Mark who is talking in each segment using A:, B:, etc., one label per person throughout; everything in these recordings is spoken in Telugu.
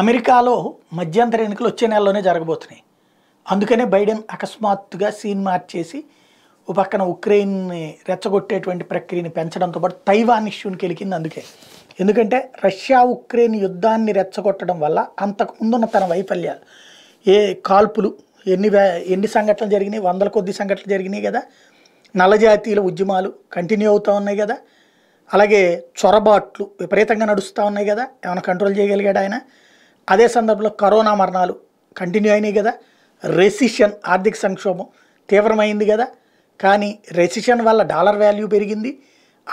A: అమెరికాలో మధ్యంతర ఎన్నికలు వచ్చే నెలలోనే జరగబోతున్నాయి అందుకనే బైడెన్ అకస్మాత్తుగా సీన్ మార్చేసి ఓ పక్కన ఉక్రెయిన్ని రెచ్చగొట్టేటువంటి ప్రక్రియని పెంచడంతో పాటు తైవాన్ ఇష్యూని కెలికింది అందుకే ఎందుకంటే రష్యా ఉక్రెయిన్ యుద్ధాన్ని రెచ్చగొట్టడం వల్ల అంతకు ముందున్న తన వైఫల్యాలు ఏ కాల్పులు ఎన్ని ఎన్ని సంఘటనలు జరిగినాయి వందల కొద్ది సంఘటనలు జరిగినాయి కదా నల్లజాతీయుల ఉద్యమాలు కంటిన్యూ అవుతూ ఉన్నాయి కదా అలాగే చొరబాట్లు విపరీతంగా నడుస్తూ ఉన్నాయి కదా ఏమైనా కంట్రోల్ చేయగలిగాడు ఆయన అదే సందర్భంలో కరోనా మరణాలు కంటిన్యూ అయినాయి కదా రెసిషన్ ఆర్థిక సంక్షోభం తీవ్రమైంది కదా కానీ రెసిషన్ వల్ల డాలర్ వాల్యూ పెరిగింది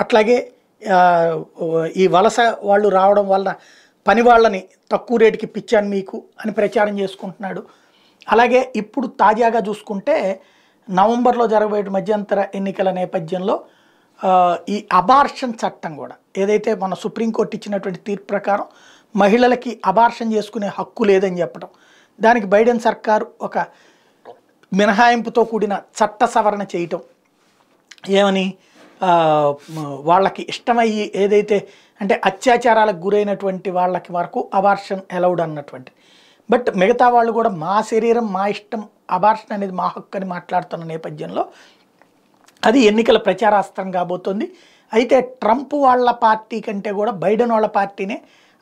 A: అట్లాగే ఈ వలస వాళ్ళు రావడం వల్ల పని వాళ్ళని తక్కువ రేటుకి పిచ్చాను మీకు అని ప్రచారం చేసుకుంటున్నాడు అలాగే ఇప్పుడు తాజాగా చూసుకుంటే నవంబర్లో జరగబోయే మధ్యంతర ఎన్నికల నేపథ్యంలో ఈ అబార్షన్ చట్టం కూడా ఏదైతే మన సుప్రీంకోర్టు ఇచ్చినటువంటి తీర్పు ప్రకారం మహిళలకి అబార్షన్ చేసుకునే హక్కు లేదని చెప్పడం దానికి బైడెన్ సర్కారు ఒక మినహాయింపుతో కూడిన చట్ట సవరణ చేయటం ఏమని వాళ్ళకి ఇష్టమయ్యి ఏదైతే అంటే అత్యాచారాలకు గురైనటువంటి వాళ్ళకి వరకు అబార్షన్ అలౌడ్ అన్నటువంటి బట్ మిగతా వాళ్ళు కూడా మా శరీరం మా ఇష్టం అబార్షన్ అనేది మా హక్కు అని మాట్లాడుతున్న నేపథ్యంలో అది ఎన్నికల ప్రచారాస్త్రం కాబోతోంది అయితే ట్రంప్ వాళ్ళ పార్టీ కంటే కూడా బైడెన్ వాళ్ళ పార్టీనే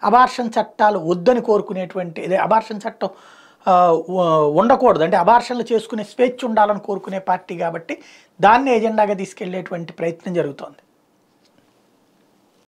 A: అబార్షన్ చట్టాలు వద్దని కోరుకునేటువంటి అబార్షన్ చట్టం ఉండకూడదు అంటే అబార్షన్లు చేసుకునే స్వేచ్ఛ ఉండాలని కోరుకునే పార్టీ కాబట్టి దాన్ని ఎజెండాగా తీసుకెళ్లేటువంటి ప్రయత్నం జరుగుతోంది